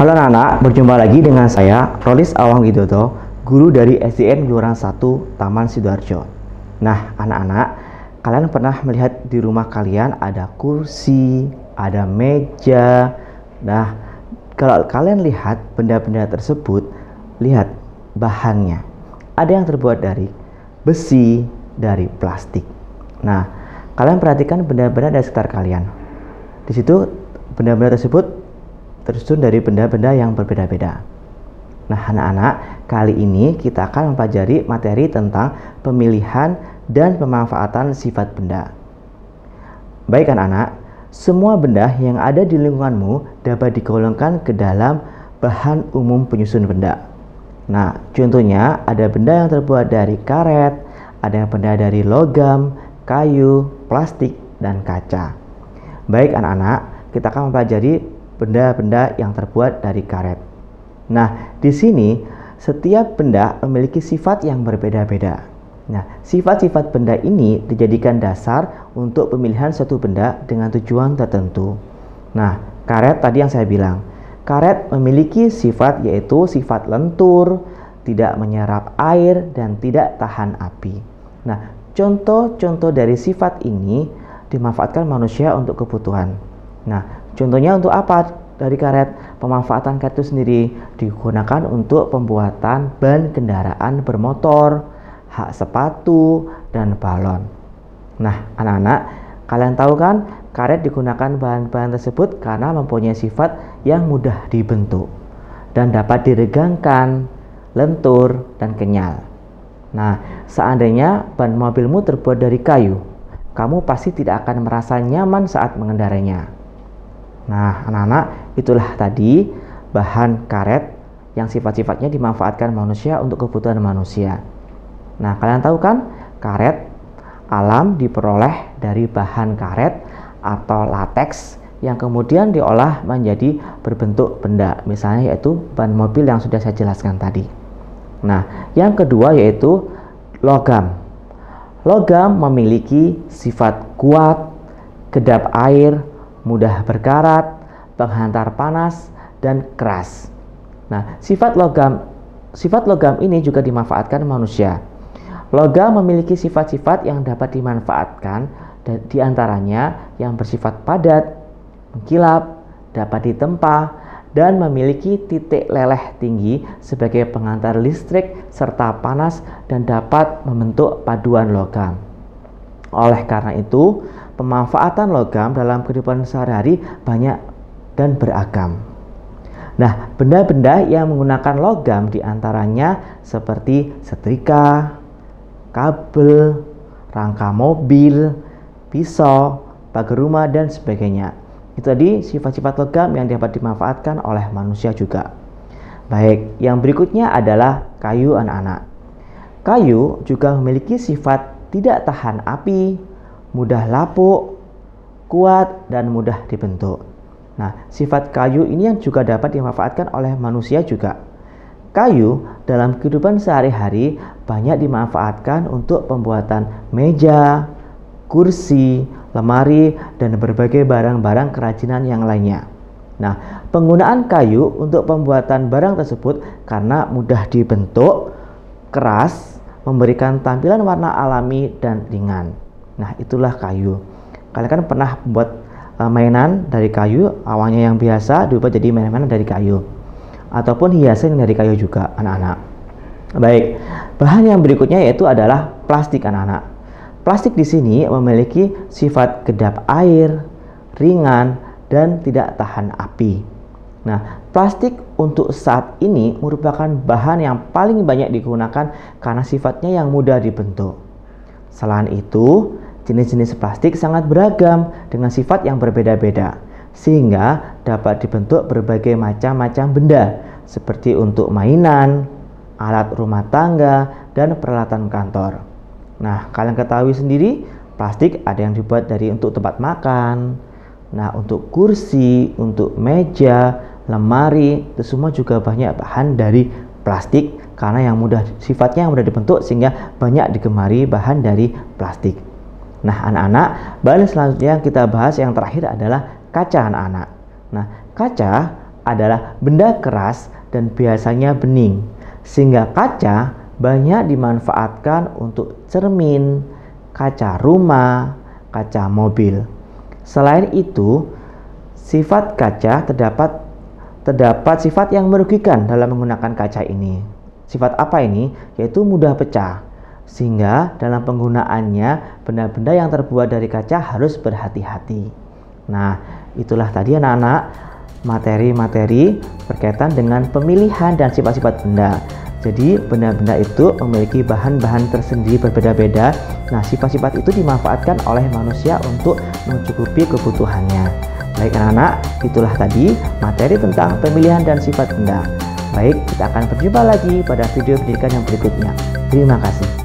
Halo anak-anak, berjumpa lagi dengan saya Rolis Awang Widodo, guru dari SDN Gelora 1 Taman Sidoarjo. Nah, anak-anak, kalian pernah melihat di rumah kalian ada kursi, ada meja. Nah, kalau kalian lihat benda-benda tersebut, lihat bahannya. Ada yang terbuat dari besi, dari plastik. Nah, kalian perhatikan benda-benda di sekitar kalian. Di situ benda-benda tersebut tersusun dari benda-benda yang berbeda-beda. Nah, anak-anak, kali ini kita akan mempelajari materi tentang pemilihan dan pemanfaatan sifat benda. Baik anak-anak, semua benda yang ada di lingkunganmu dapat digolongkan ke dalam bahan umum penyusun benda. Nah, contohnya ada benda yang terbuat dari karet, ada yang benda dari logam, kayu, plastik, dan kaca. Baik anak-anak, kita akan mempelajari benda-benda yang terbuat dari karet. Nah, di sini setiap benda memiliki sifat yang berbeda-beda. Nah, sifat-sifat benda ini dijadikan dasar untuk pemilihan suatu benda dengan tujuan tertentu. Nah, karet tadi yang saya bilang, karet memiliki sifat yaitu sifat lentur, tidak menyerap air, dan tidak tahan api. Nah, contoh-contoh dari sifat ini dimanfaatkan manusia untuk kebutuhan Nah, contohnya untuk apa? Dari karet, pemanfaatan karet itu sendiri digunakan untuk pembuatan ban kendaraan bermotor, hak sepatu, dan balon. Nah, anak-anak, kalian tahu kan karet digunakan bahan-bahan tersebut karena mempunyai sifat yang mudah dibentuk dan dapat diregangkan, lentur, dan kenyal. Nah, seandainya ban mobilmu terbuat dari kayu, kamu pasti tidak akan merasa nyaman saat mengendarainya. Nah, anak-anak, itulah tadi bahan karet yang sifat-sifatnya dimanfaatkan manusia untuk kebutuhan manusia. Nah, kalian tahu kan, karet alam diperoleh dari bahan karet atau lateks yang kemudian diolah menjadi berbentuk benda, misalnya yaitu ban mobil yang sudah saya jelaskan tadi. Nah, yang kedua yaitu logam. Logam memiliki sifat kuat, kedap air, mudah berkarat, penghantar panas, dan keras. Nah, sifat logam sifat logam ini juga dimanfaatkan manusia. Logam memiliki sifat-sifat yang dapat dimanfaatkan dan diantaranya yang bersifat padat, mengkilap, dapat ditempa, dan memiliki titik leleh tinggi sebagai pengantar listrik serta panas dan dapat membentuk paduan logam. Oleh karena itu, pemanfaatan logam dalam kehidupan sehari-hari banyak dan beragam. Nah, benda-benda yang menggunakan logam diantaranya seperti setrika, kabel, rangka mobil, pisau, pagar rumah, dan sebagainya. Itu tadi sifat-sifat logam yang dapat dimanfaatkan oleh manusia juga. Baik, yang berikutnya adalah kayu anak-anak. Kayu juga memiliki sifat tidak tahan api, mudah lapuk, kuat, dan mudah dibentuk. Nah, sifat kayu ini yang juga dapat dimanfaatkan oleh manusia juga. Kayu dalam kehidupan sehari-hari banyak dimanfaatkan untuk pembuatan meja, kursi, lemari, dan berbagai barang-barang kerajinan yang lainnya. Nah, penggunaan kayu untuk pembuatan barang tersebut karena mudah dibentuk, keras, memberikan tampilan warna alami dan ringan. Nah, itulah kayu. Kalian kan pernah buat uh, mainan dari kayu, awalnya yang biasa diubah jadi mainan-mainan dari kayu. Ataupun hiasan dari kayu juga, anak-anak. Baik, bahan yang berikutnya yaitu adalah plastik, anak-anak. Plastik di sini memiliki sifat kedap air, ringan, dan tidak tahan api. Nah, plastik untuk saat ini merupakan bahan yang paling banyak digunakan karena sifatnya yang mudah dibentuk. Selain itu, Jenis-jenis plastik sangat beragam dengan sifat yang berbeda-beda, sehingga dapat dibentuk berbagai macam-macam benda, seperti untuk mainan, alat rumah tangga, dan peralatan kantor. Nah, kalian ketahui sendiri, plastik ada yang dibuat dari untuk tempat makan, nah untuk kursi, untuk meja, lemari, itu semua juga banyak bahan dari plastik karena yang mudah sifatnya yang mudah dibentuk sehingga banyak digemari bahan dari plastik. Nah, anak-anak, baris selanjutnya kita bahas yang terakhir adalah kaca anak-anak. Nah, kaca adalah benda keras dan biasanya bening, sehingga kaca banyak dimanfaatkan untuk cermin, kaca rumah, kaca mobil. Selain itu, sifat kaca terdapat terdapat sifat yang merugikan dalam menggunakan kaca ini. Sifat apa ini? Yaitu mudah pecah. Sehingga dalam penggunaannya benda-benda yang terbuat dari kaca harus berhati-hati. Nah, itulah tadi anak-anak materi-materi berkaitan dengan pemilihan dan sifat-sifat benda. Jadi benda-benda itu memiliki bahan-bahan tersendiri berbeda-beda. Nah, sifat-sifat itu dimanfaatkan oleh manusia untuk mencukupi kebutuhannya. Baik anak-anak, itulah tadi materi tentang pemilihan dan sifat benda. Baik, kita akan berjumpa lagi pada video pendidikan yang berikutnya. Terima kasih.